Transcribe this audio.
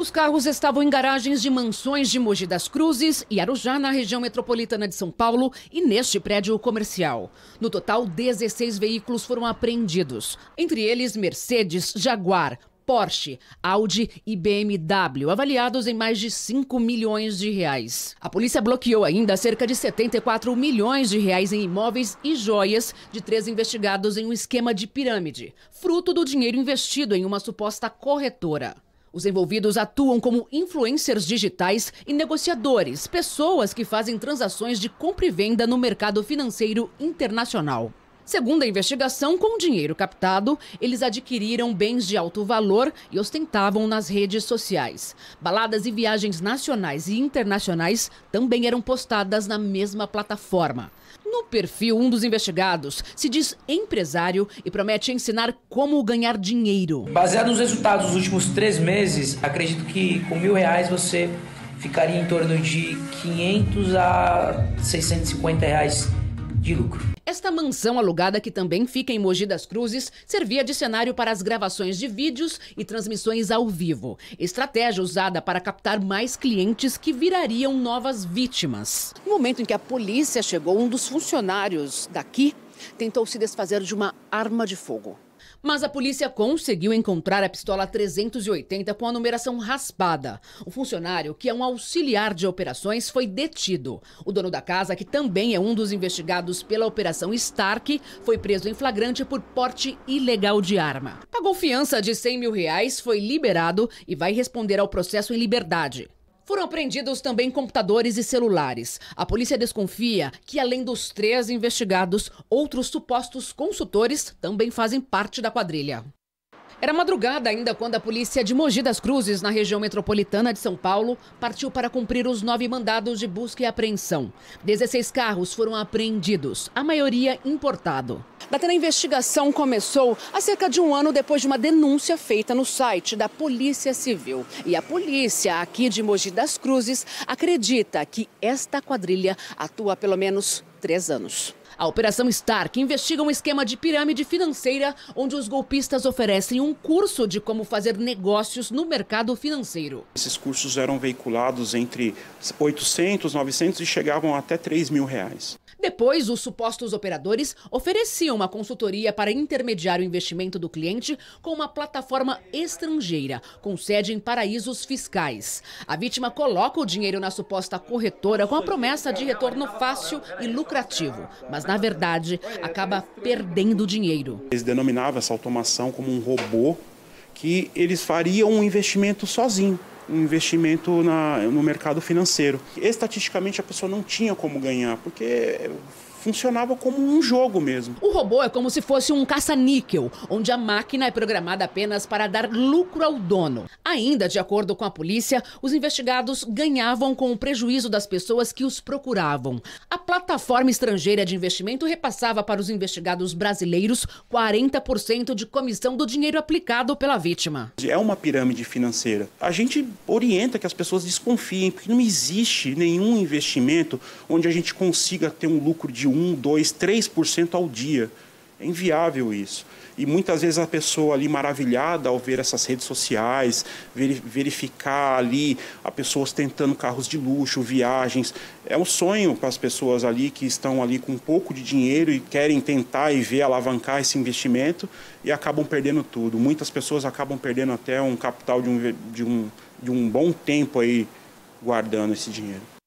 Os carros estavam em garagens de mansões de Mogi das Cruzes e Arujá, na região metropolitana de São Paulo, e neste prédio comercial. No total, 16 veículos foram apreendidos, entre eles Mercedes, Jaguar, Porsche, Audi e BMW, avaliados em mais de 5 milhões de reais. A polícia bloqueou ainda cerca de 74 milhões de reais em imóveis e joias de três investigados em um esquema de pirâmide, fruto do dinheiro investido em uma suposta corretora. Os envolvidos atuam como influencers digitais e negociadores, pessoas que fazem transações de compra e venda no mercado financeiro internacional. Segundo a investigação, com o dinheiro captado, eles adquiriram bens de alto valor e ostentavam nas redes sociais. Baladas e viagens nacionais e internacionais também eram postadas na mesma plataforma. No perfil, um dos investigados se diz empresário e promete ensinar como ganhar dinheiro. Baseado nos resultados dos últimos três meses, acredito que com mil reais você ficaria em torno de 500 a 650 reais de lucro. Esta mansão alugada, que também fica em Mogi das Cruzes, servia de cenário para as gravações de vídeos e transmissões ao vivo. Estratégia usada para captar mais clientes que virariam novas vítimas. No momento em que a polícia chegou, um dos funcionários daqui tentou se desfazer de uma arma de fogo. Mas a polícia conseguiu encontrar a pistola 380 com a numeração raspada. O funcionário, que é um auxiliar de operações, foi detido. O dono da casa, que também é um dos investigados pela Operação Stark, foi preso em flagrante por porte ilegal de arma. Pagou fiança de 100 mil reais, foi liberado e vai responder ao processo em liberdade. Foram apreendidos também computadores e celulares. A polícia desconfia que, além dos três investigados, outros supostos consultores também fazem parte da quadrilha. Era madrugada ainda quando a polícia de Mogi das Cruzes, na região metropolitana de São Paulo, partiu para cumprir os nove mandados de busca e apreensão. 16 carros foram apreendidos, a maioria importado. a investigação começou há cerca de um ano depois de uma denúncia feita no site da Polícia Civil. E a polícia aqui de Mogi das Cruzes acredita que esta quadrilha atua há pelo menos três anos. A Operação Stark investiga um esquema de pirâmide financeira onde os golpistas oferecem um curso de como fazer negócios no mercado financeiro. Esses cursos eram veiculados entre 800, 900 e chegavam até 3 mil reais. Depois, os supostos operadores ofereciam uma consultoria para intermediar o investimento do cliente com uma plataforma estrangeira, com sede em paraísos fiscais. A vítima coloca o dinheiro na suposta corretora com a promessa de retorno fácil e lucrativo, mas na verdade acaba perdendo dinheiro. Eles denominavam essa automação como um robô que eles fariam um investimento sozinho investimento na, no mercado financeiro. Estatisticamente a pessoa não tinha como ganhar, porque funcionava como um jogo mesmo. O robô é como se fosse um caça-níquel, onde a máquina é programada apenas para dar lucro ao dono. Ainda de acordo com a polícia, os investigados ganhavam com o prejuízo das pessoas que os procuravam. A plataforma estrangeira de investimento repassava para os investigados brasileiros 40% de comissão do dinheiro aplicado pela vítima. É uma pirâmide financeira. A gente orienta que as pessoas desconfiem, porque não existe nenhum investimento onde a gente consiga ter um lucro de 1, 2, 3% ao dia. É inviável isso. E muitas vezes a pessoa ali maravilhada ao ver essas redes sociais, verificar ali a pessoa ostentando carros de luxo, viagens, é um sonho para as pessoas ali que estão ali com um pouco de dinheiro e querem tentar e ver alavancar esse investimento e acabam perdendo tudo. Muitas pessoas acabam perdendo até um capital de um, de um, de um bom tempo aí guardando esse dinheiro.